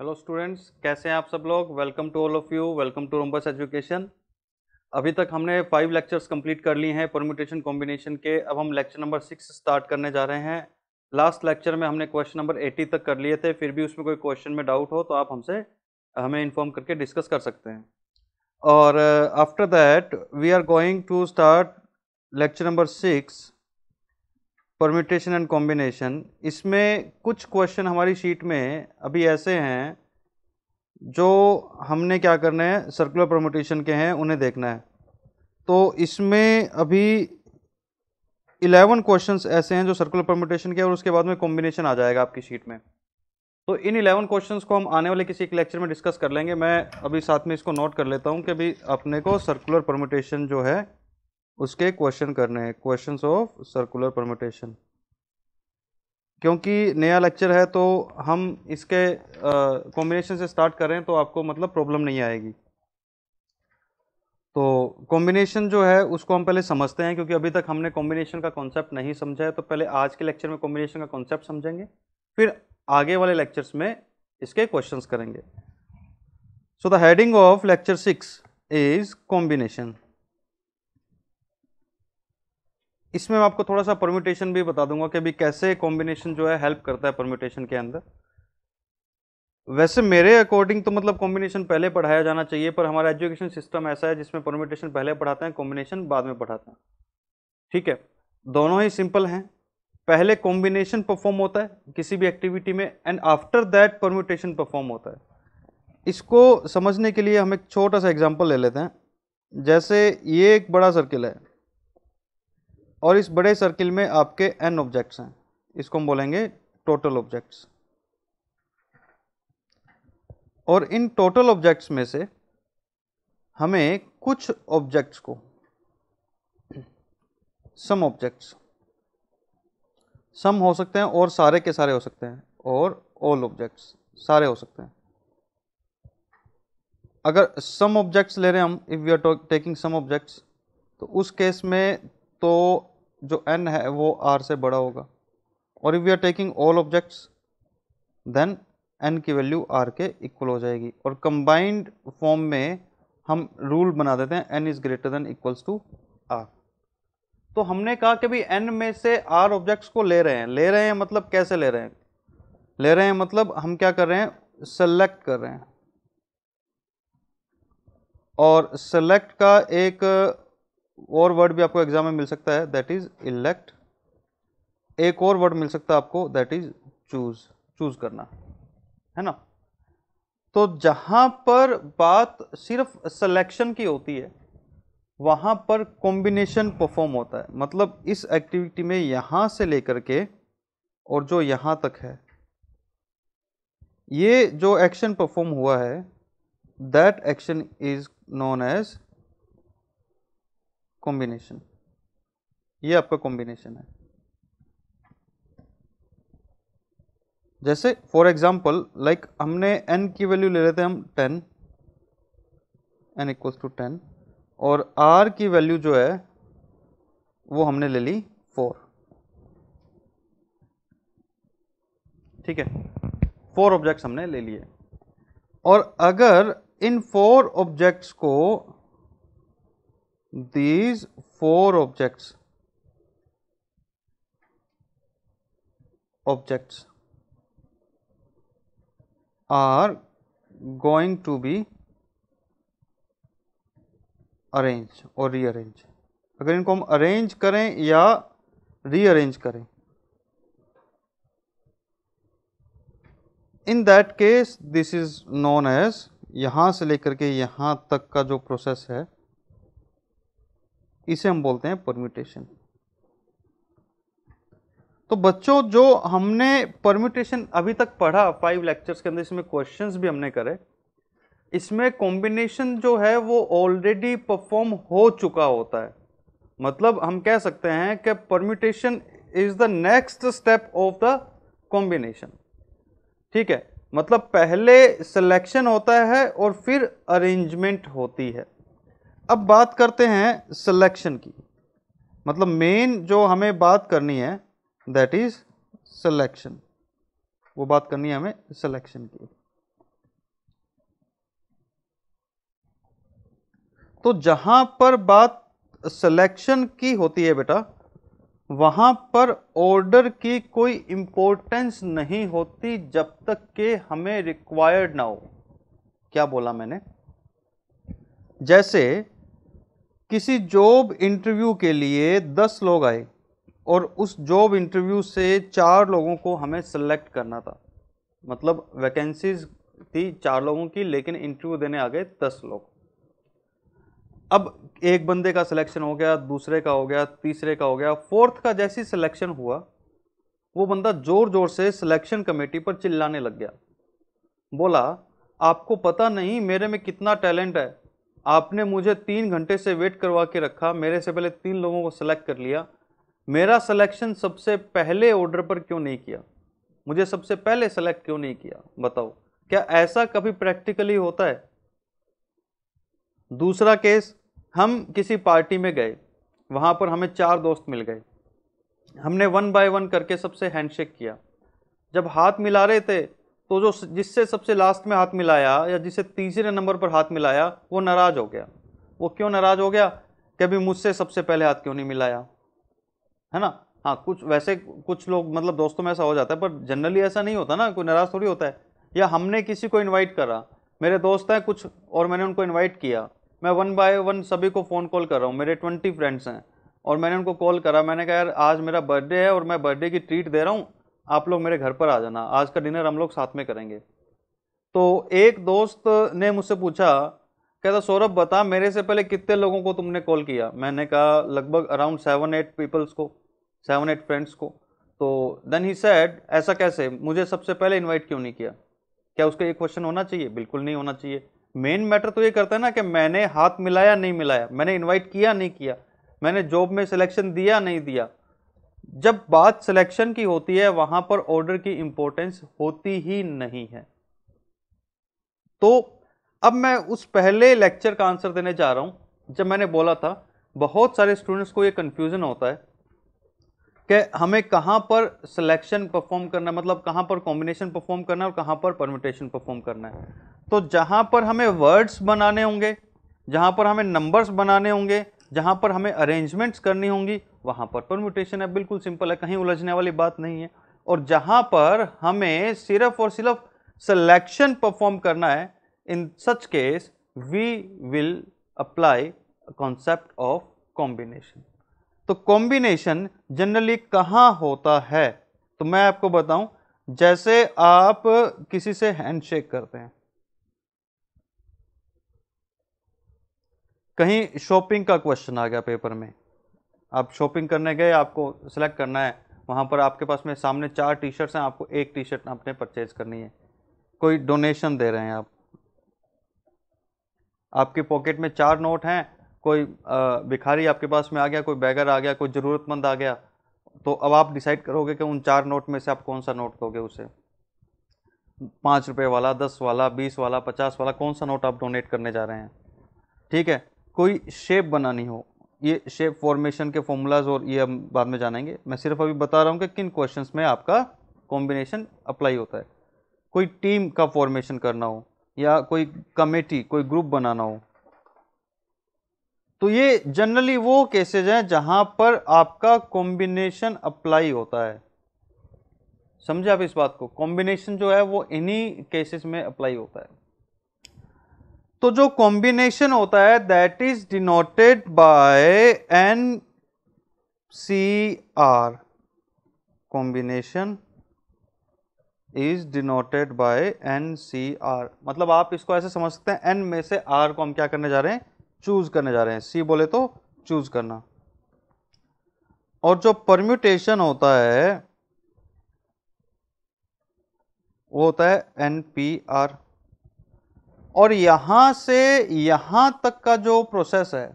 Hello students कैसे हैं आप सब लोग welcome to all of you welcome to Rhombus Education अभी तक हमने फाइव लेक्चर्स कंप्लीट कर लिए हैं परम्यूटेशन कॉम्बिनेशन के अब हम लेक्चर नंबर सिक्स स्टार्ट करने जा रहे हैं लास्ट लेक्चर में हमने क्वेश्चन नंबर एटी तक कर लिए थे फिर भी उसमें कोई क्वेश्चन में डाउट हो तो आप हमसे हमें इन्फॉर्म करके डिस्कस कर सकते हैं और after that we are going to start lecture number six permutation and combination इसमें कुछ क्वेश्चन हमारी शीट में अभी ऐसे हैं जो हमने क्या करना है सर्कुलर परमिटेशन के हैं उन्हें देखना है तो इसमें अभी इलेवन क्वेश्चंस ऐसे हैं जो सर्कुलर परमिटेशन के और उसके बाद में कॉम्बिनेशन आ जाएगा आपकी शीट में तो इन इलेवन क्वेश्चंस को हम आने वाले किसी एक लेक्चर में डिस्कस कर लेंगे मैं अभी साथ में इसको नोट कर लेता हूँ कि अभी अपने को सर्कुलर परमिटेशन जो है उसके क्वेश्चन करने हैं क्वेश्चन ऑफ सर्कुलर परमिटेशन क्योंकि नया लेक्चर है तो हम इसके कॉम्बिनेशन से स्टार्ट करें तो आपको मतलब प्रॉब्लम नहीं आएगी तो कॉम्बिनेशन जो है उसको हम पहले समझते हैं क्योंकि अभी तक हमने कॉम्बिनेशन का कॉन्सेप्ट नहीं समझा है तो पहले आज के लेक्चर में कॉम्बिनेशन का कॉन्सेप्ट समझेंगे फिर आगे वाले लेक्चर्स में इसके क्वेश्चंस करेंगे so the heading of lecture six is combination इसमें मैं आपको थोड़ा सा परम्यूटेशन भी बता दूंगा कि अभी कैसे कॉम्बिनेशन जो है हेल्प करता है परम्यूटेशन के अंदर वैसे मेरे अकॉर्डिंग तो मतलब कॉम्बिनेशन पहले पढ़ाया जाना चाहिए पर हमारा एजुकेशन सिस्टम ऐसा है जिसमें परम्यूटेशन पहले पढ़ाते हैं कॉम्बिनेशन बाद में पढ़ाते हैं ठीक है दोनों ही सिंपल हैं पहले कॉम्बिनेशन परफॉर्म होता है किसी भी एक्टिविटी में and after that permutation perform होता है इसको समझने के लिए हम एक छोटा सा एग्जाम्पल ले लेते हैं जैसे ये एक बड़ा सर्किल है और इस बड़े सर्किल में आपके एन ऑब्जेक्ट्स हैं इसको हम बोलेंगे टोटल ऑब्जेक्ट्स और इन टोटल ऑब्जेक्ट्स में से हमें कुछ ऑब्जेक्ट्स को सम ऑब्जेक्ट्स सम हो सकते हैं और सारे के सारे हो सकते हैं और ऑल ऑब्जेक्ट्स सारे हो सकते हैं अगर सम ऑब्जेक्ट्स ले रहे हैं हम if you are taking some objects तो उस केस में तो जो एन है वो आर से बड़ा होगा और if we are taking all objects then n की वैल्यू आर के इक्वल हो जाएगी और कंबाइंड फॉर्म में हम रूल बना देते हैं n is greater than equals to r तो हमने कहा कि भाई एन में से आर ऑब्जेक्ट्स को ले रहे हैं ले रहे हैं मतलब कैसे ले रहे हैं ले रहे हैं मतलब हम क्या कर रहे हैं सेलेक्ट कर रहे हैं और सेलेक्ट का एक और वर्ड भी आपको एग्जाम में मिल सकता है दैट इज इलेक्ट एक और वर्ड मिल सकता है आपको दैट इज चूज चूज करना है ना तो जहां पर बात सिर्फ सिलेक्शन की होती है वहां पर कॉम्बिनेशन परफॉर्म होता है मतलब इस एक्टिविटी में यहां से लेकर के और जो यहां तक है ये जो एक्शन परफॉर्म हुआ है that action is known as combination ये आपका कॉम्बिनेशन है जैसे फॉर एग्जाम्पल लाइक हमने एन की वैल्यू ले लेते हैं हम ten n equals to ten और आर की वैल्यू जो है वो हमने ले ली फोर ठीक है फोर ऑब्जेक्ट्स हमने ले लिए और अगर इन फोर ऑब्जेक्ट्स को these four objects objects are going to be arrange और रीअरेंज अगर इनको हम अरेंज करें या रीअरेंज करें in that case this is known as यहां से लेकर के यहां तक का जो प्रोसेस है इसे हम बोलते हैं परम्यूटेशन तो बच्चों जो हमने परम्यूटेशन अभी तक पढ़ा फाइव लेक्चर्स के अंदर इसमें क्वेश्चंस भी हमने करे इसमें कॉम्बिनेशन जो है वो ऑलरेडी परफॉर्म हो चुका होता है मतलब हम कह सकते हैं कि permutation is the next step of the combination ठीक है मतलब पहले सिलेक्शन होता है और फिर अरेंजमेंट होती है अब बात करते हैं सिलेक्शन की मतलब मेन जो हमें बात करनी है दैट इज़ सिलेक्शन वो बात करनी है हमें सिलेक्शन की तो जहां पर बात सिलेक्शन की होती है बेटा वहां पर ऑर्डर की कोई इंपॉर्टेंस नहीं होती जब तक के हमें रिक्वायर्ड ना हो क्या बोला मैंने जैसे किसी जॉब इंटरव्यू के लिए दस लोग आए और उस जॉब इंटरव्यू से चार लोगों को हमें सेलेक्ट करना था मतलब वैकेंसीज थी चार लोगों की लेकिन इंटरव्यू देने आ गए दस लोग अब एक बंदे का सिलेक्शन हो गया दूसरे का हो गया तीसरे का हो गया फोर्थ का जैसी सिलेक्शन हुआ वो बंदा ज़ोर ज़ोर से सिलेक्शन कमेटी पर चिल्लाने लग गया बोला आपको पता नहीं मेरे में कितना टैलेंट है आपने मुझे तीन घंटे से वेट करवा के रखा मेरे से पहले तीन लोगों को सिलेक्ट कर लिया मेरा सिलेक्शन सबसे पहले ऑर्डर पर क्यों नहीं किया मुझे सबसे पहले सेलेक्ट क्यों नहीं किया बताओ क्या ऐसा कभी प्रैक्टिकली होता है दूसरा केस हम किसी पार्टी में गए वहाँ पर हमें चार दोस्त मिल गए हमने वन बाय वन करके सबसे हैंडशेक किया जब हाथ मिला रहे थे तो जो जिससे सबसे लास्ट में हाथ मिलाया या जिसे तीसरे नंबर पर हाथ मिलाया वो नाराज़ हो गया वो क्यों नाराज़ हो गया कि अभी मुझसे सबसे पहले हाथ क्यों नहीं मिलाया है ना हाँ कुछ वैसे कुछ लोग मतलब दोस्तों में ऐसा हो जाता है पर जनरली ऐसा नहीं होता ना कोई नाराज़ थोड़ी होता है या हमने किसी को इन्वाइट करा मेरे दोस्त हैं कुछ और मैंने उनको इन्वाइट किया मैं वन बाय वन सभी को फ़ोन कॉल कर रहा हूँ मेरे ट्वेंटी फ्रेंड्स हैं और मैंने उनको कॉल करा मैंने कहा यार आज मेरा बर्थडे है और मैं बर्थडे की ट्रीट दे रहा हूँ आप लोग मेरे घर पर आ जाना आज का डिनर हम लोग साथ में करेंगे तो एक दोस्त ने मुझसे पूछा कहता सौरभ बता मेरे से पहले कितने लोगों को तुमने कॉल किया मैंने कहा लगभग अराउंड सेवन एट पीपल्स को सेवन एट फ्रेंड्स को तो देन ही सेड ऐसा कैसे मुझे सबसे पहले इनवाइट क्यों नहीं किया क्या उसका ये क्वेश्चन होना चाहिए बिल्कुल नहीं होना चाहिए मेन मैटर तो ये करता है ना कि मैंने हाथ मिलाया नहीं मिलाया मैंने इन्वाइट किया नहीं किया मैंने जॉब में सिलेक्शन दिया नहीं दिया जब बात सिलेक्शन की होती है वहां पर ऑर्डर की इंपॉर्टेंस होती ही नहीं है तो अब मैं उस पहले लेक्चर का आंसर देने जा रहा हूं जब मैंने बोला था बहुत सारे स्टूडेंट्स को ये कन्फ्यूज़न होता है कि हमें कहाँ पर सिलेक्शन परफॉर्म करना मतलब कहाँ पर कॉम्बिनेशन परफॉर्म करना है और कहाँ पर परमिटेशन परफॉर्म करना है तो जहाँ पर हमें वर्ड्स बनाने होंगे जहाँ पर हमें नंबर्स बनाने होंगे जहाँ पर हमें अरेंजमेंट्स करनी होंगी वहाँ पर परम्यूटेशन है बिल्कुल सिंपल है कहीं उलझने वाली बात नहीं है और जहाँ पर हमें सिर्फ और सिर्फ सिलेक्शन परफॉर्म करना है in such case we will apply concept of combination तो कॉम्बिनेशन जनरली कहाँ होता है तो मैं आपको बताऊं जैसे आप किसी से हैंडशेक करते हैं कहीं शॉपिंग का क्वेश्चन आ गया पेपर में आप शॉपिंग करने गए आपको सेलेक्ट करना है वहाँ पर आपके पास में सामने चार टी शर्ट्स हैं आपको एक टी शर्ट आपने परचेज करनी है कोई डोनेशन दे रहे हैं आप आपके पॉकेट में चार नोट हैं कोई भिखारी आपके पास में आ गया कोई बैगर आ गया कोई ज़रूरतमंद आ गया तो अब आप डिसाइड करोगे कि उन चार नोट में से आप कौन सा नोट दोगे उसे पाँच रुपये वाला दस वाला बीस वाला पचास वाला कौन सा नोट आप डोनेट करने जा रहे हैं ठीक है कोई शेप बनानी हो ये शेप फॉर्मेशन के फॉर्मूलाज और ये हम बाद में जानेंगे मैं सिर्फ अभी बता रहा हूँ कि किन क्वेश्चन में आपका कॉम्बिनेशन अप्लाई होता है कोई टीम का फॉर्मेशन करना हो या कोई कमेटी कोई ग्रुप बनाना हो तो ये जनरली वो केसेज हैं जहां पर आपका कॉम्बिनेशन अप्लाई होता है समझे आप इस बात को कॉम्बिनेशन जो है वो इन्हीं केसेस में अप्लाई होता है तो जो कॉम्बिनेशन होता है that is denoted by n C r combination is denoted by n C r मतलब आप इसको ऐसे समझ सकते हैं एन में से आर को हम क्या करने जा रहे हैं चूज करने जा रहे हैं सी बोले तो चूज करना और जो परम्यूटेशन होता है वो होता है एन पी आर और यहाँ से यहाँ तक का जो प्रोसेस है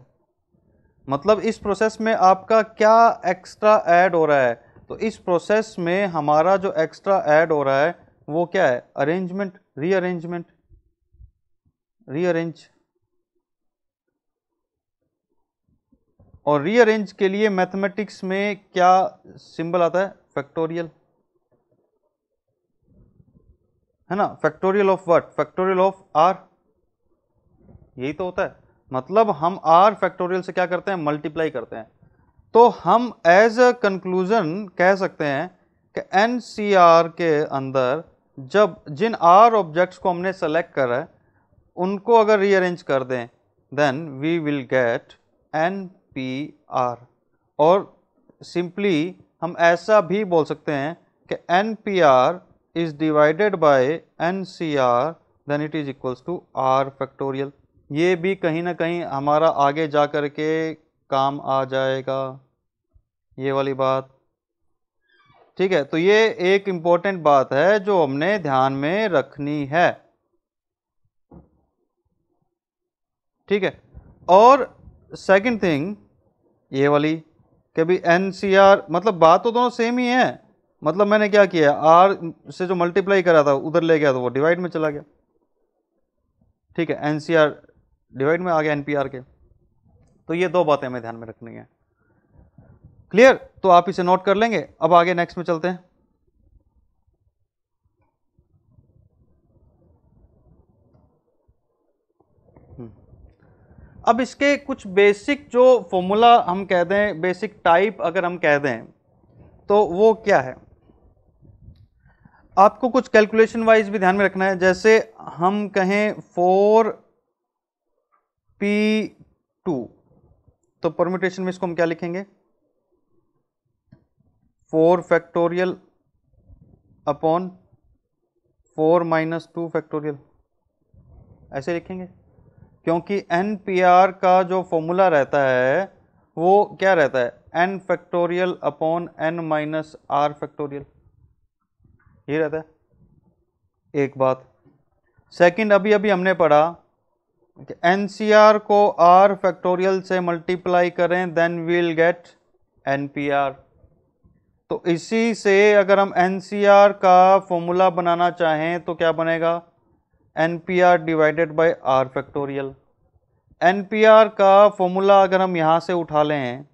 मतलब इस प्रोसेस में आपका क्या एक्स्ट्रा ऐड हो रहा है तो इस प्रोसेस में हमारा जो एक्स्ट्रा ऐड हो रहा है वो क्या है अरेंजमेंट रीअरेंजमेंट रीअरेंज और रीअरेंज के लिए मैथमेटिक्स में क्या सिंबल आता है फैक्टोरियल है ना factorial of what factorial of r यही तो होता है मतलब हम आर फैक्टोरियल से क्या करते हैं मल्टीप्लाई करते हैं तो हम एज अ कंक्लूजन कह सकते हैं कि एन सी आर के अंदर जब जिन आर ऑब्जेक्ट्स को हमने सेलेक्ट करा है उनको अगर रीअरेंज कर दें then we will get n P r और सिंपली हम ऐसा भी बोल सकते हैं कि n P r is divided by r then it is equals to r factorial ये भी कहीं ना कहीं हमारा आगे जा कर के काम आ जाएगा ये वाली बात ठीक है तो ये एक इंपॉर्टेंट बात है जो हमने ध्यान में रखनी है ठीक है और सेकंड थिंग ये वाली कभी एन मतलब बात तो दोनों सेम ही है मतलब मैंने क्या किया आर से जो मल्टीप्लाई करा था उधर ले गया तो वो डिवाइड में चला गया ठीक है एन डिवाइड में आ गया एन के तो ये दो बातें हमें ध्यान में रखनी है क्लियर तो आप इसे नोट कर लेंगे अब आगे नेक्स्ट में चलते हैं हम्म। अब इसके कुछ बेसिक जो फॉर्मूला हम कह दें बेसिक टाइप अगर हम कह दें तो वो क्या है आपको कुछ कैलकुलेशन वाइज भी ध्यान में रखना है जैसे हम कहें फोर पी टू तो परम्यूटेशन में इसको हम क्या लिखेंगे four factorial upon four minus two factorial ऐसे लिखेंगे क्योंकि एन पी आर का जो फॉर्मूला रहता है वो क्या रहता है n factorial upon n minus r factorial ये रहता है एक बात सेकंड अभी अभी हमने पढ़ा कि एन को आर फैक्टोरियल से मल्टीप्लाई करें देन वील गेट एन तो इसी से अगर हम एन का फॉर्मूला बनाना चाहें तो क्या बनेगा n divided by r factorial n का फॉर्मूला अगर हम यहाँ से उठा लें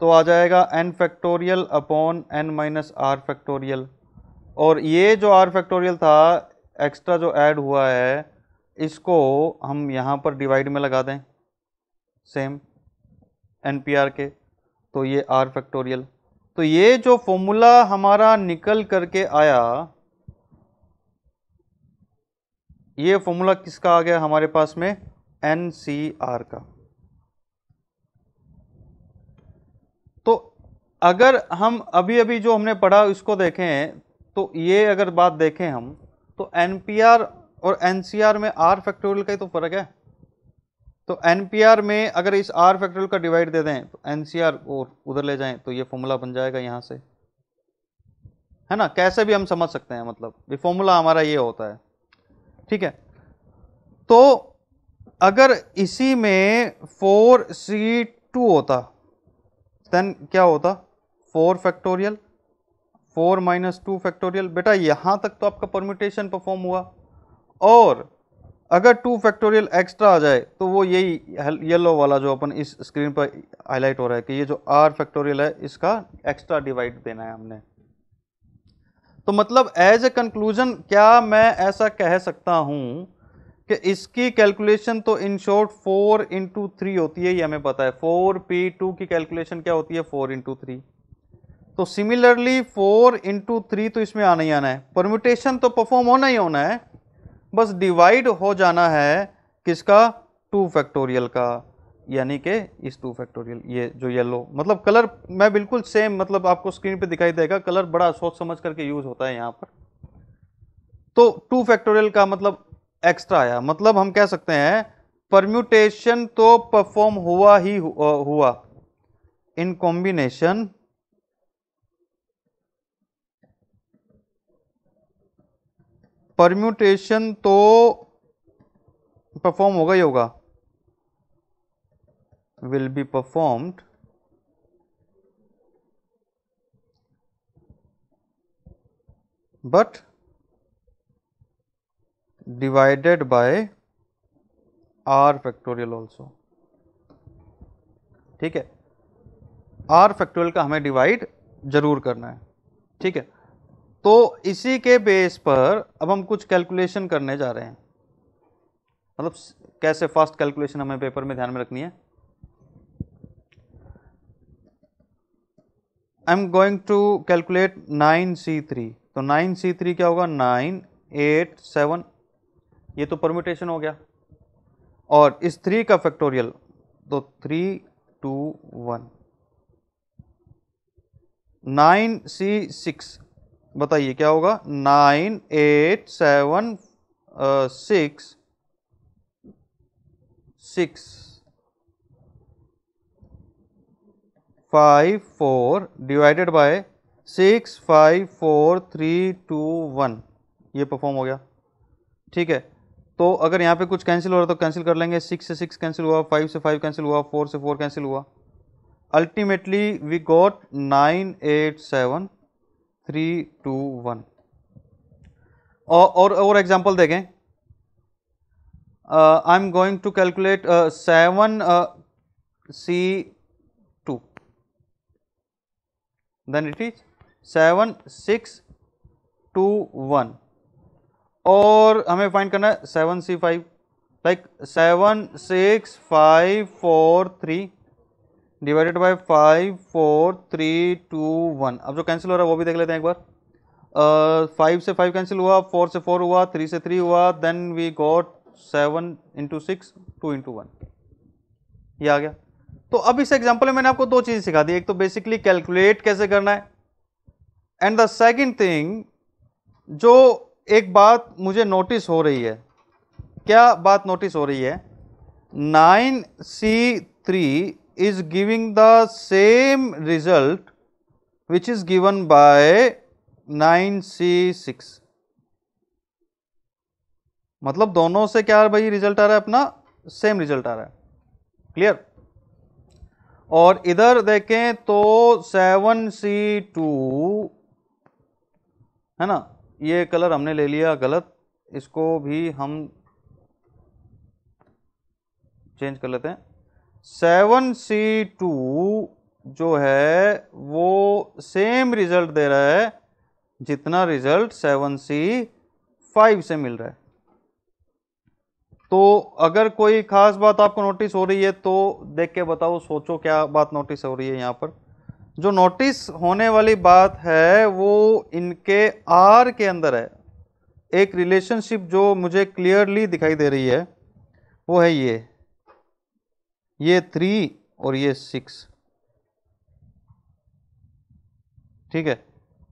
तो आ जाएगा n factorial upon n minus r factorial और ये जो आर फैक्टोरियल था एक्स्ट्रा जो ऐड हुआ है इसको हम यहाँ पर डिवाइड में लगा दें सेम एन पी आर के तो ये आर फैक्टोरियल तो ये जो फॉर्मूला हमारा निकल करके आया ये फॉर्मूला किसका आ गया हमारे पास में एन सी आर का तो अगर हम अभी अभी जो हमने पढ़ा उसको देखें तो ये अगर बात देखें हम तो एन और एन में आर फैक्टोरियल का ही तो फ़र्क है तो एन में अगर इस आर फैक्टोरियल का डिवाइड दे दें तो एन और उधर ले जाएं तो ये फॉर्मूला बन जाएगा यहाँ से है ना कैसे भी हम समझ सकते हैं मतलब ये फॉर्मूला हमारा ये होता है ठीक है तो अगर इसी में फोर सी टू होता देन क्या होता four factorial four minus two factorial बेटा यहाँ तक तो आपका परम्यूटेशन परफॉर्म हुआ और अगर टू फैक्टोरियल एक्स्ट्रा आ जाए तो वो यही येलो वाला जो अपन इस स्क्रीन पर हाईलाइट हो रहा है कि ये जो आर फैक्टोरियल है इसका एक्स्ट्रा डिवाइड देना है हमने तो मतलब एज ए कंक्लूजन क्या मैं ऐसा कह सकता हूँ कि इसकी कैलकुलेशन तो in short four into three होती है ये हमें पता है फोर पी टू की कैलकुलेशन क्या होती है फोर इंटू थ्री तो सिमिलरली फोर इंटू थ्री तो इसमें आना ही आना है परम्यूटेशन तो परफॉर्म होना ही होना है बस डिवाइड हो जाना है किसका टू फैक्टोरियल का यानी कि इस टू फैक्टोरियल ये जो येलो मतलब कलर मैं बिल्कुल सेम मतलब आपको स्क्रीन पे दिखाई देगा कलर बड़ा सोच समझ करके यूज़ होता है यहाँ पर तो टू फैक्टोरियल का मतलब एक्स्ट्रा आया मतलब हम कह सकते हैं परम्यूटेशन तो परफॉर्म हुआ ही हुआ इन कॉम्बिनेशन परम्यूटेशन तो परफॉर्म होगा ही होगा will be performed but divided by r factorial also ठीक है आर फैक्टोरियल का हमें डिवाइड जरूर करना है ठीक है तो इसी के बेस पर अब हम कुछ कैलकुलेशन करने जा रहे हैं मतलब कैसे फास्ट कैलकुलेशन हमें पेपर में ध्यान में रखनी है I am going to calculate nine C three तो नाइन सी थ्री क्या होगा नाइन एट सेवन ये तो परमिटेशन हो गया और इस थ्री का फैक्टोरियल तो three two one nine C six बताइए क्या होगा nine eight seven six six five four divided by six five four three two one ये परफॉर्म हो गया ठीक है तो अगर यहाँ पे कुछ कैंसिल हो रहा है तो कैंसिल कर लेंगे सिक्स से सिक्स कैंसिल हुआ फाइव से फाइव कैंसिल हुआ फोर से फोर कैंसिल हुआ ultimately we got nine eight seven three two one और और एग्जांपल देखें I am going to calculate seven C two then it is seven six two one और हमें find करना है seven C five like seven six five four three divided by five four three two one अब जो cancel हो रहा है वो भी देख लेते हैं एक बार फाइव से फाइव कैंसिल हुआ फोर से फोर हुआ थ्री से थ्री हुआ then we got seven into six two into one ये आ गया तो अब इस एग्जाम्पल में मैंने आपको दो चीज़ सिखा दी एक तो बेसिकली कैलकुलेट कैसे करना है एंड द सेकेंड थिंग जो एक बात मुझे नोटिस हो रही है क्या बात नोटिस हो रही है nine C three is giving the same result which is given by 9C6 मतलब दोनों से क्या भाई रिजल्ट आ रहा है अपना सेम रिजल्ट आ रहा है क्लियर और इधर देखें तो 7C2 है ना ये कलर हमने ले लिया गलत इसको भी हम चेंज कर लेते हैं सेवन सी टू जो है वो सेम रिजल्ट दे रहा है जितना रिजल्ट सेवन सी फाइव से मिल रहा है तो अगर कोई ख़ास बात आपको नोटिस हो रही है तो देख के बताओ सोचो क्या बात नोटिस हो रही है यहाँ पर जो नोटिस होने वाली बात है वो इनके आर के अंदर है एक रिलेशनशिप जो मुझे क्लियरली दिखाई दे रही है वो है ये ये थ्री और ये सिक्स ठीक है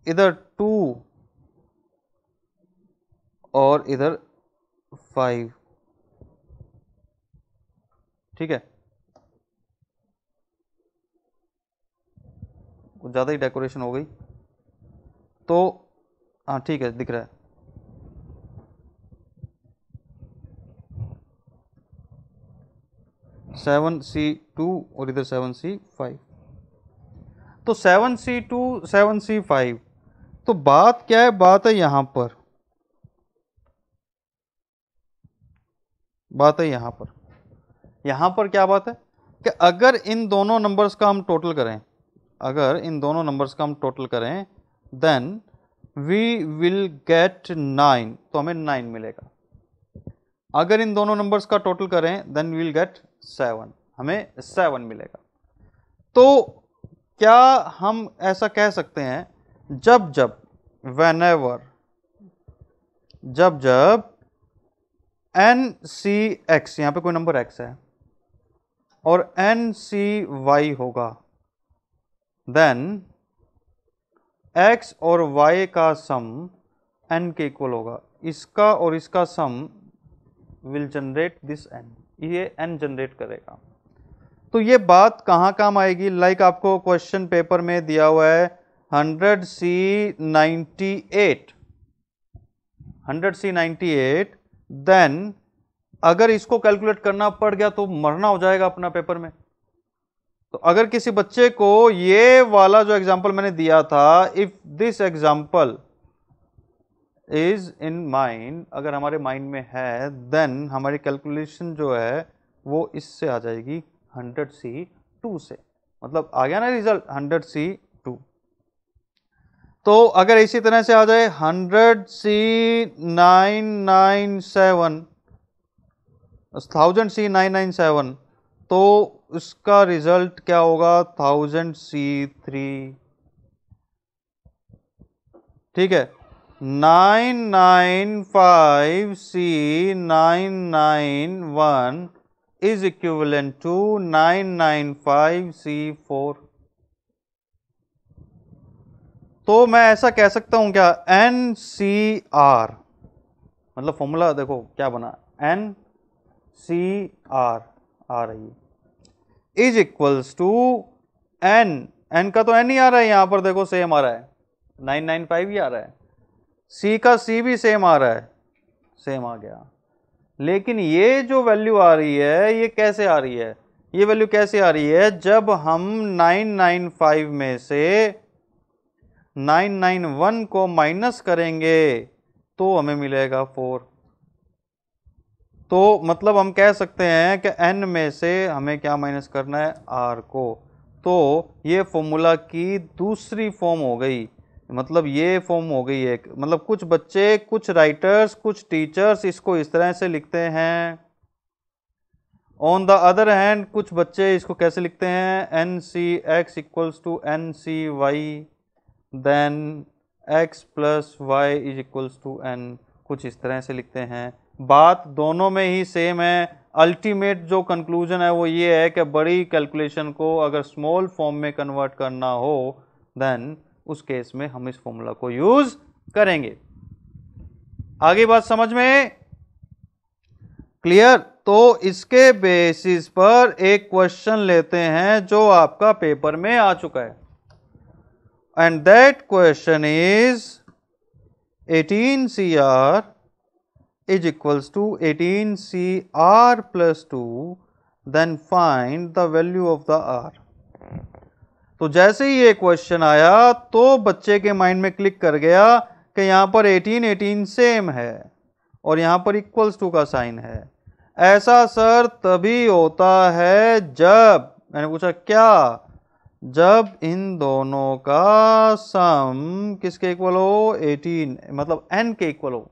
इधर टू और इधर फाइव ठीक है ज़्यादा ही डेकोरेशन हो गई तो हाँ ठीक है दिख रहा है सेवन सी टू और इधर सेवन सी फाइव तो seven C two seven C five तो बात क्या है बात है यहाँ पर बात है यहाँ पर यहाँ पर क्या बात है कि अगर इन दोनों नंबर्स का हम टोटल करें अगर इन दोनों नंबर्स का हम टोटल करें then we will get nine तो हमें नाइन मिलेगा अगर इन दोनों नंबर्स का टोटल करें देन वील गेट सेवन हमें सेवन मिलेगा तो क्या हम ऐसा कह सकते हैं जब जब वेन एवर जब जब एन सी एक्स यहाँ पे कोई नंबर एक्स है और एन सी वाई होगा देन एक्स और वाई का सम एन के इक्वल होगा इसका और इसका sum will generate this n ये एन जनरेट करेगा तो ये बात कहाँ काम आएगी लाइक like आपको क्वेश्चन पेपर में दिया हुआ है hundred C ninety eight hundred C ninety eight then अगर इसको कैलकुलेट करना पड़ गया तो मरना हो जाएगा अपना पेपर में तो अगर किसी बच्चे को ये वाला जो एग्जाम्पल मैंने दिया था if this example is in mind अगर हमारे माइंड में है देन हमारी कैलकुलेशन जो है वो इससे आ जाएगी हंड्रेड सी टू से मतलब आ गया ना रिजल्ट हंड्रेड सी टू तो अगर इसी तरह से आ जाए hundred C nine nine seven thousand C nine nine seven तो उसका रिजल्ट क्या होगा थाउजेंड सी थ्री ठीक है nine nine five C nine nine one is equivalent to nine nine five C four तो मैं ऐसा कह सकता हूं क्या एन सी आर मतलब फॉर्मूला देखो क्या बना एन सी आर आ रही is equals to n n का तो एन ही आ रहा है यहाँ पर देखो सेम आ रहा है नाइन नाइन फाइव ही आ रहा है सी का सी भी सेम आ रहा है सेम आ गया लेकिन ये जो वैल्यू आ रही है ये कैसे आ रही है ये वैल्यू कैसे आ रही है जब हम 995 में से 991 को माइनस करेंगे तो हमें मिलेगा फोर तो मतलब हम कह सकते हैं कि n में से हमें क्या माइनस करना है r को तो ये फॉर्मूला की दूसरी फॉर्म हो गई मतलब ये फॉर्म हो गई है मतलब कुछ बच्चे कुछ राइटर्स कुछ टीचर्स इसको इस तरह से लिखते हैं ऑन द अदर हैंड कुछ बच्चे इसको कैसे लिखते हैं N C x equals to n C y then x plus y is equals to n कुछ इस तरह से लिखते हैं बात दोनों में ही सेम है अल्टीमेट जो कंक्लूजन है वो ये है कि बड़ी कैलकुलेशन को अगर स्मॉल फॉर्म में कन्वर्ट करना हो देन उस केस में हम इस फॉर्मूला को यूज करेंगे आगे बात समझ में क्लियर तो इसके बेसिस पर एक क्वेश्चन लेते हैं जो आपका पेपर में आ चुका है and that question is 18 C r is equals to 18 C r plus two then find the value of the r तो जैसे ही ये क्वेश्चन आया तो बच्चे के माइंड में क्लिक कर गया कि यहाँ पर 18 18 सेम है और यहाँ पर इक्वल्स टू का साइन है ऐसा सर तभी होता है जब मैंने पूछा क्या जब इन दोनों का सम किसके इक्वल हो 18 मतलब एन के इक्वल हो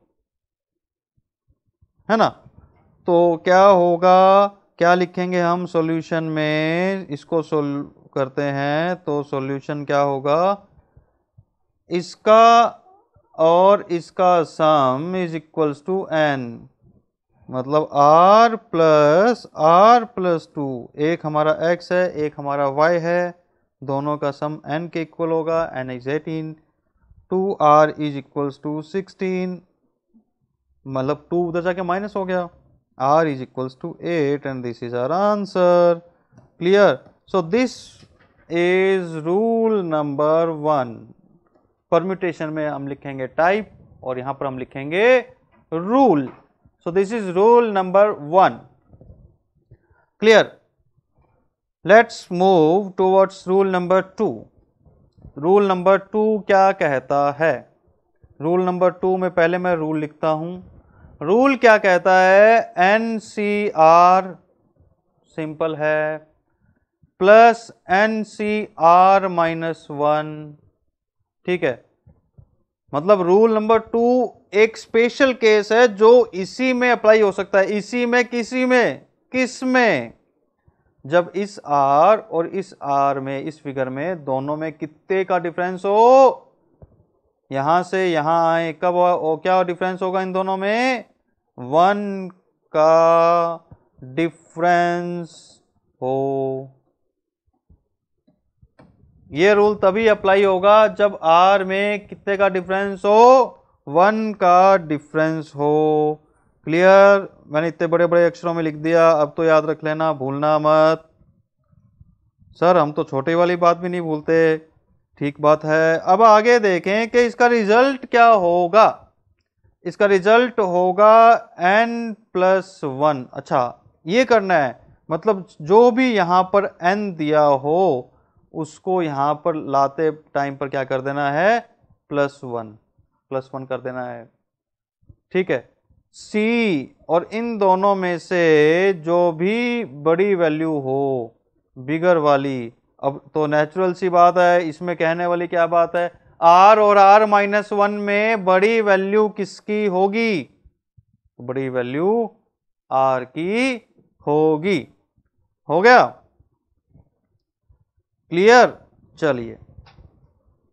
है ना तो क्या होगा क्या लिखेंगे हम सॉल्यूशन में इसको सोल करते हैं तो सॉल्यूशन क्या होगा इसका और इसका sum is equals to n मतलब r plus r plus two एक हमारा एक्स है एक हमारा वाई है दोनों का सम एन के इक्वल होगा n is eighteen two r is equals to sixteen मतलब टू उधर जाके माइनस हो गया r is equals to eight and this is our answer clear So, this is rule number one permutation में हम लिखेंगे टाइप और यहाँ पर हम लिखेंगे rule so this is rule number one clear let's move towards rule number two rule number two क्या कहता है रूल नंबर टू में पहले मैं रूल लिखता हूँ रूल क्या कहता है एन सी आर सिंपल है plus N C r minus one ठीक है मतलब रूल नंबर टू एक स्पेशल केस है जो इसी में अप्लाई हो सकता है इसी में किसी में किस में जब इस आर और इस आर में इस फिगर में दोनों में कितने का डिफरेंस हो यहां से यहां आए कब हो, क्या डिफरेंस होगा इन दोनों में वन का डिफरेंस हो ये रूल तभी अप्लाई होगा जब आर में कितने का डिफरेंस हो वन का डिफरेंस हो क्लियर मैंने इतने बड़े बड़े अक्षरों में लिख दिया अब तो याद रख लेना भूलना मत सर हम तो छोटे वाली बात भी नहीं भूलते ठीक बात है अब आगे देखें कि इसका रिजल्ट क्या होगा इसका रिजल्ट होगा एन प्लस वन अच्छा ये करना है मतलब जो भी यहाँ पर एन दिया हो उसको यहाँ पर लाते टाइम पर क्या कर देना है प्लस वन प्लस वन कर देना है ठीक है सी और इन दोनों में से जो भी बड़ी वैल्यू हो बिगर वाली अब तो नेचुरल सी बात है इसमें कहने वाली क्या बात है आर और आर माइनस वन में बड़ी वैल्यू किसकी होगी बड़ी वैल्यू आर की होगी हो गया क्लियर चलिए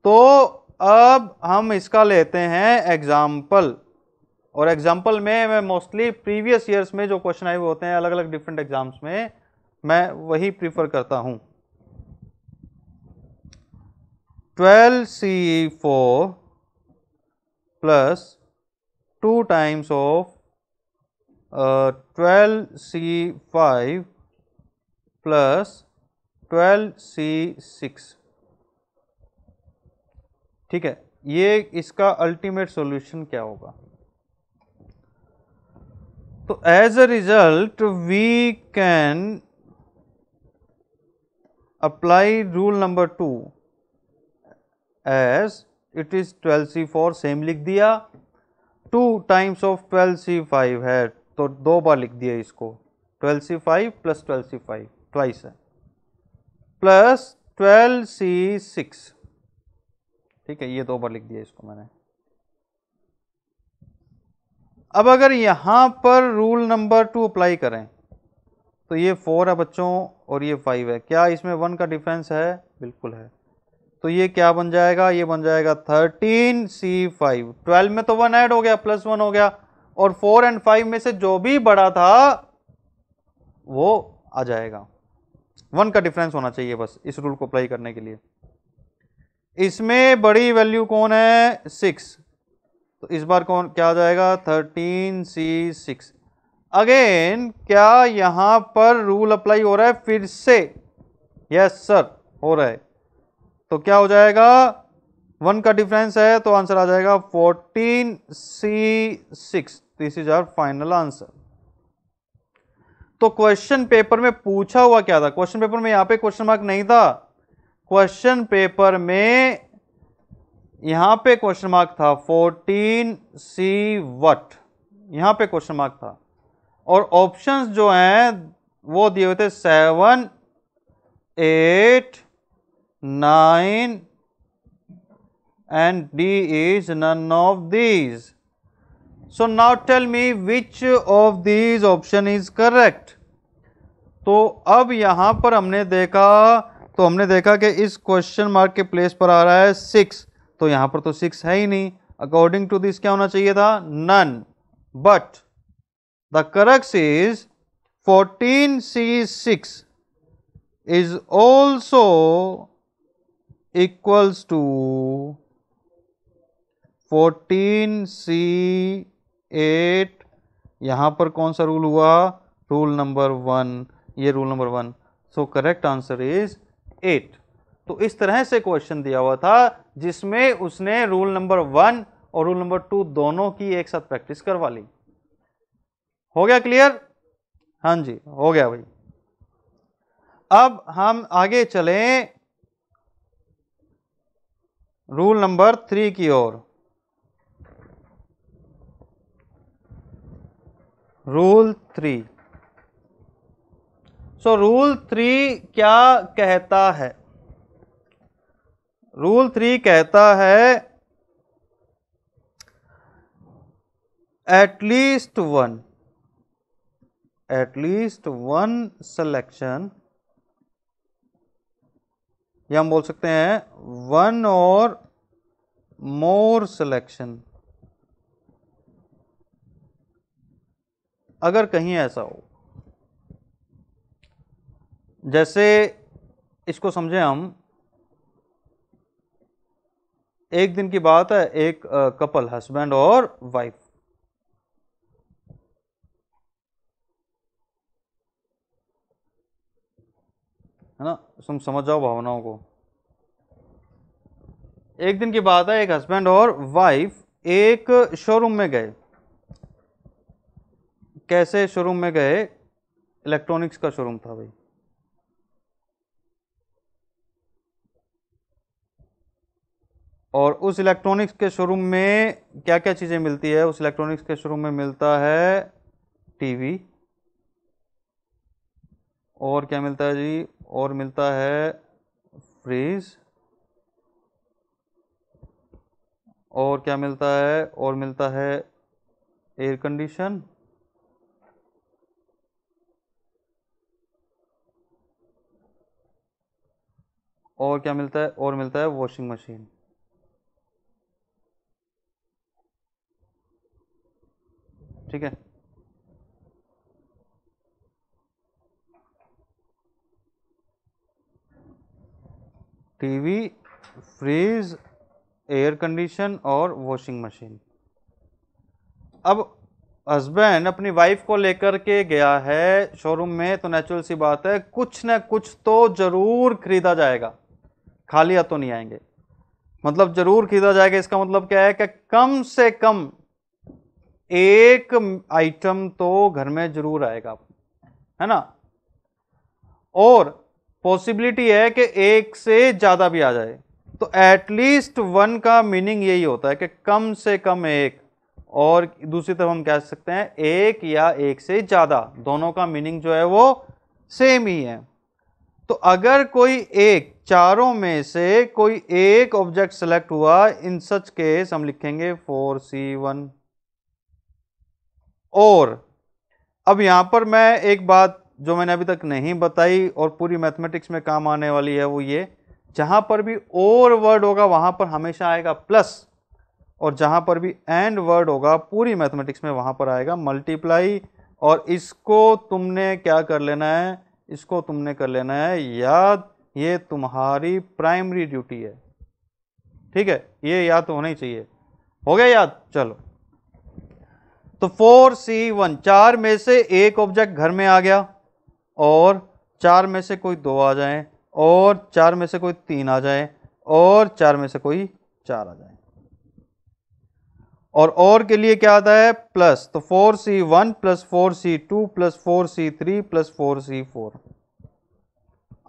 तो अब हम इसका लेते हैं एग्जाम्पल और एग्जाम्पल में मैं मोस्टली प्रीवियस ईयर्स में जो क्वेश्चन आए हुए होते हैं अलग अलग डिफरेंट एग्जाम्स में मैं वही प्रीफर करता हूँ twelve C four plus two times of twelve C five plus 12C6 ठीक है ये इसका अल्टीमेट सॉल्यूशन क्या होगा तो as a result we can number two as it is twelve C 12c4 same लिख दिया टू टाइम्स ऑफ 12c5 है तो दो बार लिख दिया इसको 12c5 प्लस 12c5 ट्वाइस है प्लस ट्वेल्व सी सिक्स ठीक है ये दो बार लिख दिया इसको मैंने अब अगर यहां पर रूल नंबर टू अप्लाई करें तो ये फोर है बच्चों और ये फाइव है क्या इसमें वन का डिफरेंस है बिल्कुल है तो ये क्या बन जाएगा ये बन जाएगा थर्टीन सी फाइव ट्वेल्व में तो वन ऐड हो गया प्लस वन हो गया और फोर एंड फाइव में से जो भी बड़ा था वो आ जाएगा वन का डिफरेंस होना चाहिए बस इस रूल को अप्लाई करने के लिए इसमें बड़ी वैल्यू कौन है सिक्स तो इस बार कौन क्या आ जाएगा थर्टीन सी सिक्स अगेन क्या यहाँ पर रूल अप्लाई हो रहा है फिर से यस yes, सर हो रहा है तो क्या हो जाएगा वन का डिफरेंस है तो आंसर आ जाएगा fourteen C six this is our final answer तो क्वेश्चन पेपर में पूछा हुआ क्या था क्वेश्चन पेपर में यहाँ पे क्वेश्चन मार्क नहीं था क्वेश्चन पेपर में यहाँ पे क्वेश्चन मार्क था फोर्टीन सी वट यहाँ पे क्वेश्चन मार्क था और ऑप्शंस जो हैं वो दिए हुए थे seven eight nine and D is none of these so now tell me which of these option is correct तो अब यहां पर हमने देखा तो हमने देखा कि इस क्वेश्चन मार्क के प्लेस पर आ रहा है सिक्स तो यहां पर तो सिक्स है ही नहीं अकॉर्डिंग टू दिस क्या होना चाहिए था none but the correct is fourteen C six is also equals to fourteen C eight यहाँ पर कौन सा रूल हुआ रूल नंबर वन ये rule number one so correct answer is eight तो इस तरह से क्वेश्चन दिया हुआ था जिसमें उसने रूल नंबर वन और रूल नंबर टू दोनों की एक साथ प्रैक्टिस करवा ली हो गया क्लियर हाँ जी हो गया भाई अब हम आगे चलें रूल नंबर थ्री की ओर rule three so rule three क्या कहता है रूल थ्री कहता है at least one at least one selection या हम बोल सकते हैं वन और मोर सिलेक्शन अगर कहीं ऐसा हो जैसे इसको समझें हम एक दिन की बात है एक कपल हस्बैंड और वाइफ है ना तुम समझ जाओ भावनाओं को एक दिन की बात है एक हस्बैंड और वाइफ एक शोरूम में गए कैसे शोरूम में गए इलेक्ट्रॉनिक्स का शोरूम था भाई और उस इलेक्ट्रॉनिक्स के शोरूम में क्या क्या चीज़ें मिलती है उस इलेक्ट्रॉनिक्स के शोरूम में मिलता है टीवी और क्या मिलता है जी और मिलता है फ्रीज और क्या मिलता है और मिलता है एयर कंडीशन और क्या मिलता है और मिलता है वॉशिंग मशीन ठीक है टीवी फ्रीज एयर कंडीशन और वॉशिंग मशीन अब हस्बैंड अपनी वाइफ को लेकर के गया है शोरूम में तो नेचुरल सी बात है कुछ ना कुछ तो ज़रूर खरीदा जाएगा खाली हाथों नहीं आएंगे मतलब जरूर खरीदा जाएगा इसका मतलब क्या है कि कम से कम एक आइटम तो घर में जरूर आएगा है ना और पॉसिबिलिटी है कि एक से ज़्यादा भी आ जाए तो एटलीस्ट वन का मीनिंग यही होता है कि कम से कम एक और दूसरी तरफ हम कह सकते हैं एक या एक से ज़्यादा दोनों का मीनिंग जो है वो सेम ही है तो अगर कोई एक चारों में से कोई एक ऑब्जेक्ट सेलेक्ट हुआ इन सच केस हम लिखेंगे फोर सी वन और अब यहां पर मैं एक बात जो मैंने अभी तक नहीं बताई और पूरी मैथमेटिक्स में काम आने वाली है वो ये जहां पर भी और वर्ड होगा वहां पर हमेशा आएगा प्लस और जहां पर भी एंड वर्ड होगा पूरी मैथमेटिक्स में वहां पर आएगा मल्टीप्लाई और इसको तुमने क्या कर लेना है इसको तुमने कर लेना है याद ये तुम्हारी प्राइमरी ड्यूटी है ठीक है ये याद तो होना ही चाहिए हो गया याद चलो तो फोर सी वन चार में से एक ऑब्जेक्ट घर में आ गया और चार में से कोई दो आ जाए और चार में से कोई तीन आ जाए और चार में से कोई चार आ जाए और और के लिए क्या आता है प्लस तो four C one plus four C two plus four C three plus four C four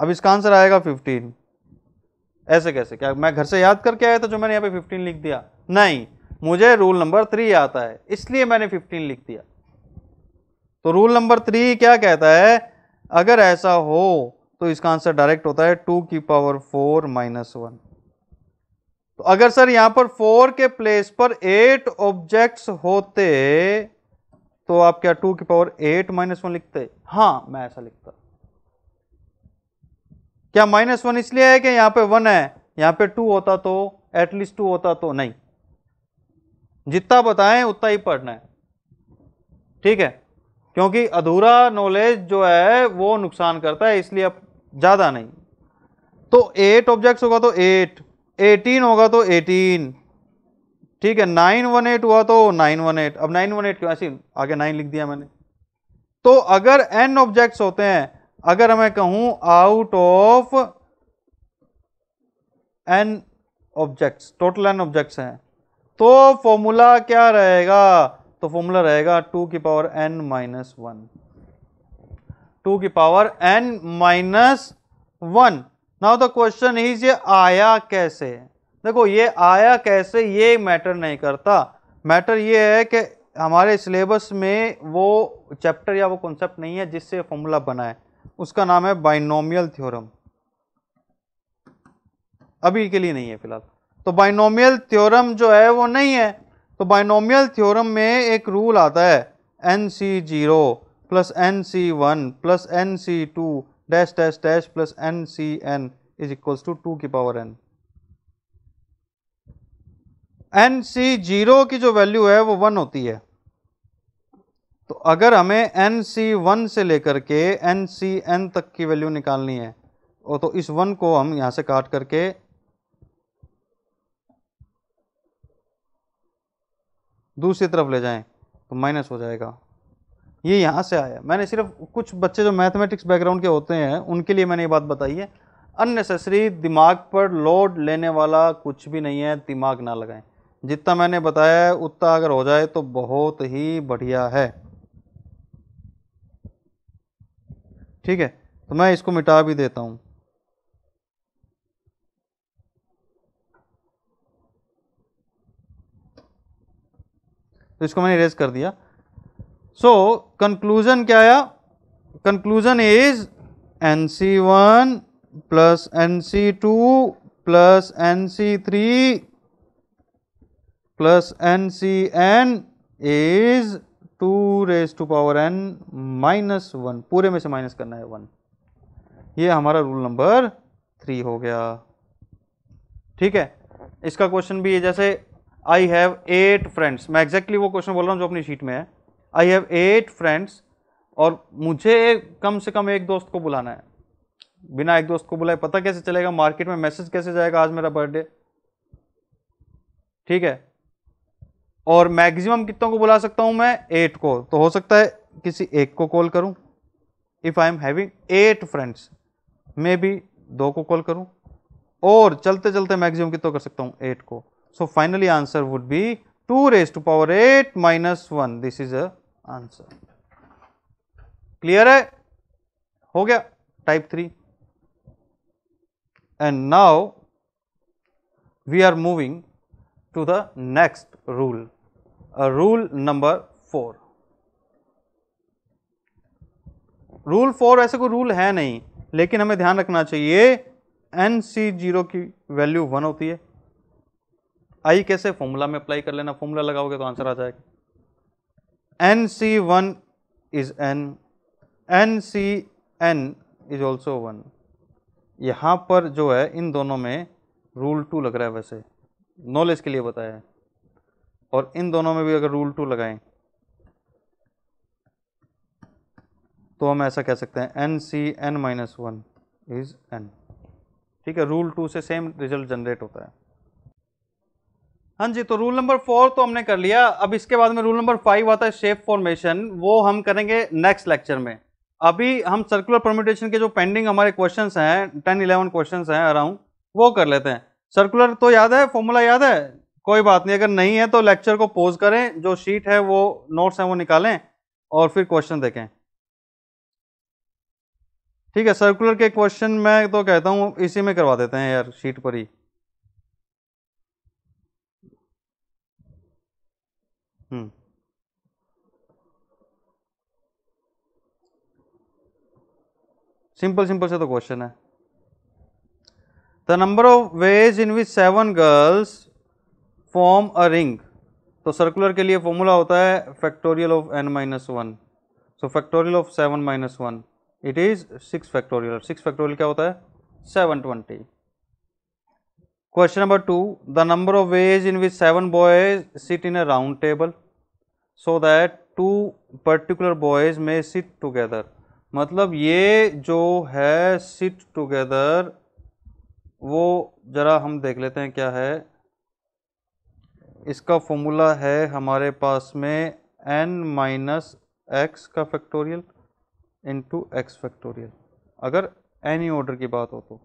अब इसका आंसर आएगा फिफ्टीन ऐसे कैसे क्या मैं घर से याद करके आया था जो मैंने यहाँ पे फिफ्टीन लिख दिया नहीं मुझे रूल नंबर थ्री आता है इसलिए मैंने फिफ्टीन लिख दिया तो रूल नंबर थ्री क्या कहता है अगर ऐसा हो तो इसका आंसर डायरेक्ट होता है टू की पावर फोर माइनस वन तो अगर सर यहां पर फोर के प्लेस पर एट ऑब्जेक्ट्स होते तो आप क्या टू की पावर एट माइनस वन लिखते हाँ मैं ऐसा लिखता क्या माइनस वन इसलिए है कि यहां पे वन है यहां पे टू होता तो एटलीस्ट टू होता तो नहीं जितना बताएं उतना ही पढ़ना है ठीक है क्योंकि अधूरा नॉलेज जो है वो नुकसान करता है इसलिए अब ज़्यादा नहीं तो एट ऑब्जेक्ट्स होगा तो एट एटीन होगा तो एटीन ठीक है नाइन वन एट हुआ तो नाइन वन एट अब नाइन वन एट क्यों ऐसी आगे नाइन लिख दिया मैंने तो अगर एन ऑब्जेक्ट्स होते हैं अगर मैं कहूं out of N objects total N objects हैं तो फॉर्मूला क्या रहेगा तो फॉर्मूला रहेगा टू की power N minus one two की power N minus one now the question is ये आया कैसे देखो ये आया कैसे ये मैटर नहीं करता मैटर ये है कि हमारे सिलेबस में वो चैप्टर या वो कॉन्सेप्ट नहीं है जिससे फॉर्मूला बना है उसका नाम है बाइनोमियल थ्योरम अभी के लिए नहीं है फिलहाल तो बाइनोमियल थ्योरम जो है वो नहीं है तो बाइनोमियल थ्योरम में एक रूल आता है N C zero plus N C one plus N C two dash dash dash plus N C N is equals to two की power N N C zero की जो वैल्यू है वो one होती है तो अगर हमें एन सी वन से लेकर के एन सी एन तक की वैल्यू निकालनी है और तो इस वन को हम यहां से काट करके दूसरी तरफ ले जाएं तो माइनस हो जाएगा ये यहाँ से आया मैंने सिर्फ कुछ बच्चे जो मैथमेटिक्स बैकग्राउंड के होते हैं उनके लिए मैंने ये बात बताई है अननेसेसरी दिमाग पर लोड लेने वाला कुछ भी नहीं है दिमाग ना लगाएं जितना मैंने बताया है उतना अगर हो जाए तो बहुत ही बढ़िया है ठीक है तो मैं इसको मिटा भी देता हूँ तो इसको मैंने इरेज कर दिया सो कंक्लूजन क्या आया conclusion is N C one plus N C two plus N C three plus N C N is two raise to power N minus one पूरे में से माइनस करना है वन ये हमारा रूल नंबर थ्री हो गया ठीक है इसका क्वेश्चन भी है जैसे आई हैव एट फ्रेंड्स मैं एग्जैक्टली exactly वो क्वेश्चन बोल रहा हूँ जो अपनी शीट में है आई हैव एट फ्रेंड्स और मुझे कम से कम एक दोस्त को बुलाना है बिना एक दोस्त को बुलाए पता कैसे चलेगा मार्केट में मैसेज कैसे जाएगा आज मेरा बर्थडे ठीक है और मैक्सिमम कितनों को बुला सकता हूं मैं एट को तो हो सकता है किसी एक को कॉल करूं if I am having eight friends maybe दो को कॉल करूं और चलते चलते मैक्सिमम कितना कर सकता हूं एट को so finally answer would be two raise to power eight minus one this is a answer clear है हो गया type three and now we are moving to the next rule rule number four rule four ऐसे कोई rule है नहीं लेकिन हमें ध्यान रखना चाहिए एन सी जीरो की वैल्यू वन होती है आई कैसे फॉर्मूला में अप्लाई कर लेना फॉर्मूला लगाओगे तो आंसर आ जाएगा N is N, N is also 1. यहाँ पर जो है इन दोनों में रूल टू लग रहा है वैसे नॉलेज के लिए बताया है और इन दोनों में भी अगर रूल टू लगाएं तो हम ऐसा कह सकते हैं N C N minus one is N ठीक है रूल टू से सेम रिजल्ट जनरेट होता है हाँ जी तो रूल नंबर फोर तो हमने कर लिया अब इसके बाद में रूल नंबर फाइव आता है शेप फॉर्मेशन वो हम करेंगे नेक्स्ट लेक्चर में अभी हम सर्कुलर परमिटेशन के जो पेंडिंग हमारे क्वेश्चन हैं टेन इलेवन क्वेश्चन हैं अराउंड वो कर लेते हैं सर्कुलर तो याद है फॉर्मूला याद है कोई बात नहीं अगर नहीं है तो लेक्चर को पोज करें जो शीट है वो नोट्स हैं वो निकालें और फिर क्वेश्चन देखें ठीक है सर्कुलर के क्वेश्चन मैं तो कहता हूँ इसी में करवा देते हैं यार शीट पर ही सिंपल सिंपल से तो क्वेश्चन है the number of ways in which seven girls form a ring तो सर्कुलर के लिए फॉर्मूला होता है factorial of N minus one so factorial of seven minus one it is six factorial six factorial क्या होता है seven twenty question number two the number of ways in which seven boys sit in a round table so that two particular boys may sit together मतलब ये जो है sit together वो ज़रा हम देख लेते हैं क्या है इसका फॉर्मूला है हमारे पास में एन माइनस एक्स का फैक्टोरियल इनटू एक्स फैक्टोरियल अगर एनी ऑर्डर की बात हो तो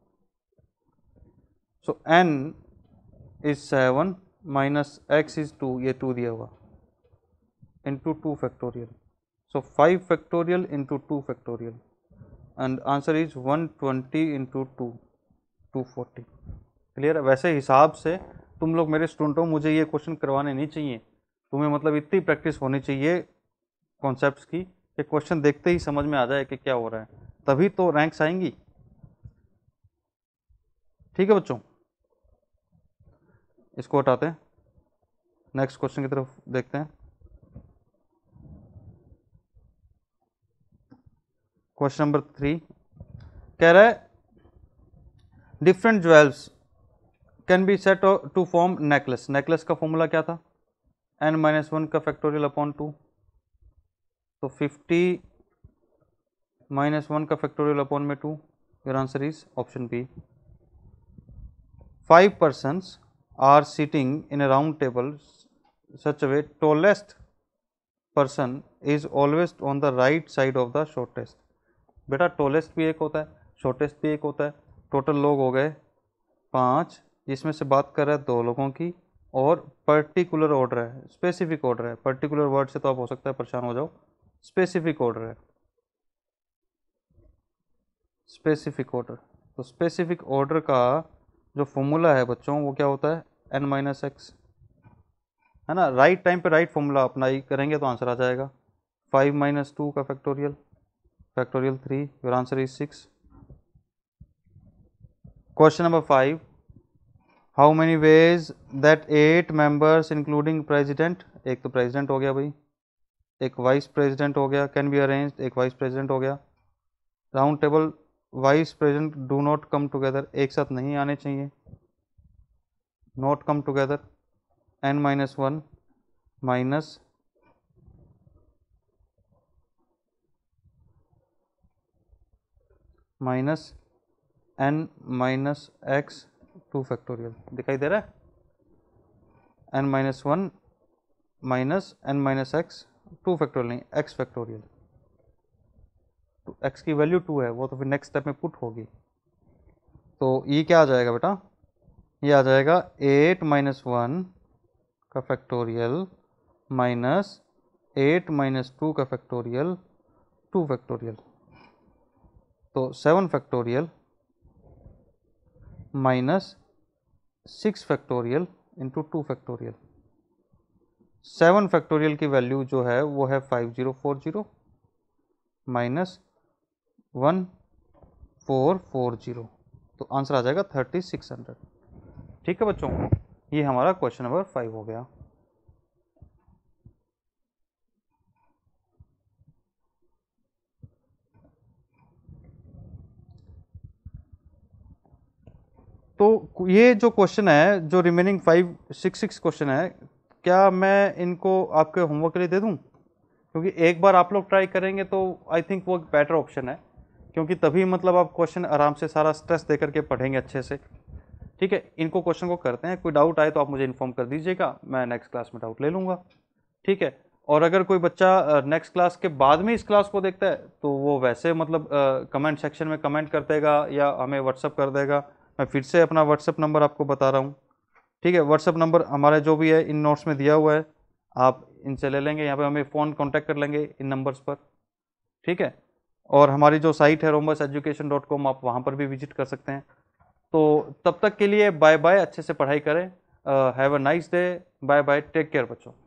so N is seven minus X is two ये टू दिया हुआ into two factorial So, 5 factorial into 2 factorial and answer is 120 into 2, 240. Clear वैसे हिसाब से तुम लोग मेरे स्टूडेंटों मुझे ये क्वेश्चन करवाने नहीं चाहिए तुम्हें मतलब इतनी प्रैक्टिस होनी चाहिए कॉन्सेप्ट की कि क्वेश्चन देखते ही समझ में आ जाए कि क्या हो रहा है तभी तो रैंक्स आएंगी ठीक है बच्चों इसको हटाते हैं नेक्स्ट क्वेश्चन की तरफ देखते हैं क्वेश्चन नंबर थ्री कह रहा है different jewels can be set to form necklace necklace का फॉर्मूला क्या था एन माइनस वन का फैक्टोरियल अपॉन टू तो फिफ्टी माइनस वन का फैक्टोरियल अपॉन में two your answer is option B five persons are seating in a round table such a way tallest person is always on the right side of the बेटा tallest भी एक होता है shortest भी एक होता है टोटल लोग हो गए पाँच जिसमें से बात कर रहा है दो लोगों की और पर्टिकुलर ऑर्डर है स्पेसिफिक ऑर्डर है पर्टिकुलर वर्ड से तो आप हो सकता है परेशान हो जाओ स्पेसिफिक ऑर्डर है स्पेसिफिक ऑर्डर तो स्पेसिफिक ऑर्डर का जो फॉर्मूला है बच्चों वो क्या होता है एन माइनस एक्स है ना राइट टाइम पे राइट फॉर्मूला अप्लाई करेंगे तो आंसर आ जाएगा फाइव माइनस टू का factorial factorial three your answer is six question number five how many ways that eight members including president एक तो प्रेजिडेंट हो गया भाई एक वाइस प्रेजिडेंट हो गया कैन बी अरेंज एक वाइस प्रेजिडेंट हो गया round table vice president do not come together एक साथ नहीं आने चाहिए not come together N minus one minus minus N minus X two factorial दिखाई दे रहा है N minus one minus N minus X two factorial नहीं एक्स फैक्टोरियल तो एक्स की वैल्यू टू है वो तो फिर नेक्स्ट स्टेप में पुट होगी तो ये क्या आ जाएगा बेटा ये आ जाएगा एट माइनस वन का factorial minus eight minus two का फैक्टोरियल टू फैक्टोरियल तो seven factorial minus six factorial into two factorial seven factorial की वैल्यू जो है वो है five zero four zero minus one four four zero तो answer आ जाएगा थर्टी सिक्स हंड्रेड ठीक है बच्चों ये हमारा क्वेश्चन नंबर फाइव हो गया तो ये जो क्वेश्चन है जो remaining five six six question है क्या मैं इनको आपके होमवर्क के लिए दे दूँ क्योंकि एक बार आप लोग ट्राई करेंगे तो आई थिंक वो बेटर ऑप्शन है क्योंकि तभी मतलब आप क्वेश्चन आराम से सारा स्ट्रेस दे करके पढ़ेंगे अच्छे से ठीक है इनको क्वेश्चन को करते हैं कोई डाउट आए तो आप मुझे इन्फॉर्म कर दीजिएगा मैं नेक्स्ट क्लास में डाउट ले लूँगा ठीक है और अगर कोई बच्चा नेक्स्ट क्लास के बाद में इस क्लास को देखता है तो वो वैसे मतलब कमेंट सेक्शन में कमेंट कर देगा या हमें व्हाट्सअप कर देगा मैं फिर से अपना व्हाट्सअप नंबर आपको बता रहा हूँ ठीक है व्हाट्सअप नंबर हमारे जो भी है इन नोट्स में दिया हुआ है आप इनसे ले लेंगे यहाँ पे हमें फ़ोन कांटेक्ट कर लेंगे इन नंबर्स पर ठीक है और हमारी जो साइट है रोमबस एजुकेशन डॉट कॉम आप वहाँ पर भी विजिट कर सकते हैं तो तब तक के लिए बाय बाय अच्छे से पढ़ाई करें have a nice day bye bye take care बच्चों